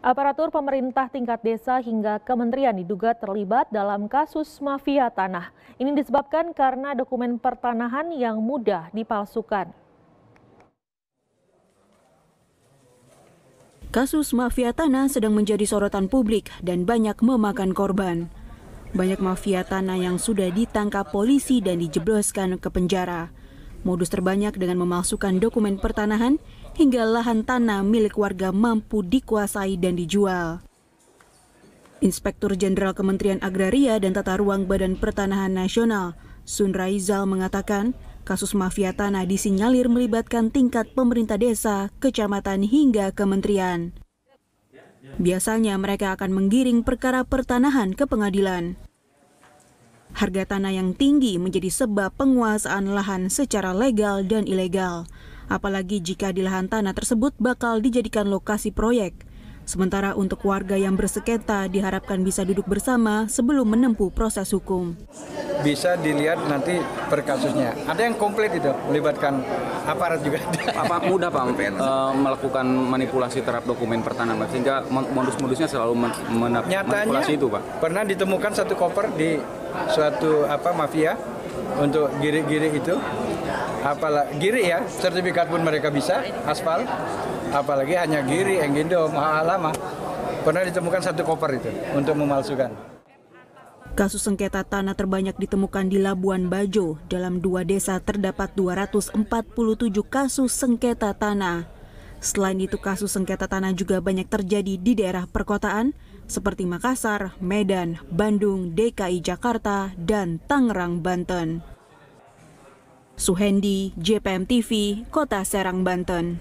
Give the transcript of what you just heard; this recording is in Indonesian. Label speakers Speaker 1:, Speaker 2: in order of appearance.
Speaker 1: Aparatur pemerintah tingkat desa hingga kementerian diduga terlibat dalam kasus mafia tanah. Ini disebabkan karena dokumen pertanahan yang mudah dipalsukan. Kasus mafia tanah sedang menjadi sorotan publik dan banyak memakan korban. Banyak mafia tanah yang sudah ditangkap polisi dan dijebloskan ke penjara modus terbanyak dengan memalsukan dokumen pertanahan hingga lahan tanah milik warga mampu dikuasai dan dijual. Inspektur Jenderal Kementerian Agraria dan Tata Ruang Badan Pertanahan Nasional, Sun Raizal mengatakan, kasus mafia tanah disinyalir melibatkan tingkat pemerintah desa, kecamatan hingga kementerian. Biasanya mereka akan menggiring perkara pertanahan ke pengadilan. Harga tanah yang tinggi menjadi sebab penguasaan lahan secara legal dan ilegal, apalagi jika di lahan tanah tersebut bakal dijadikan lokasi proyek. Sementara untuk warga yang berseketa diharapkan bisa duduk bersama sebelum menempuh proses
Speaker 2: hukum bisa dilihat nanti per kasusnya. Ada yang komplit itu melibatkan aparat juga. Apa mudah Pak uh, melakukan
Speaker 3: manipulasi
Speaker 2: terhadap dokumen pertanaman sehingga
Speaker 3: modus-modusnya selalu men Nyatanya, manipulasi itu Pak?
Speaker 2: Pernah ditemukan satu koper di suatu apa mafia untuk giri-giri itu apalah giri ya sertifikat pun mereka bisa aspal apalagi hanya giri enggindom lama ah. pernah ditemukan satu koper itu untuk memalsukan
Speaker 1: Kasus sengketa tanah terbanyak ditemukan di Labuan Bajo. Dalam dua desa terdapat 247 kasus sengketa tanah. Selain itu, kasus sengketa tanah juga banyak terjadi di daerah perkotaan seperti Makassar, Medan, Bandung, DKI Jakarta, dan Tangerang, Banten. Suhendi, JPM TV, Kota Serang, Banten.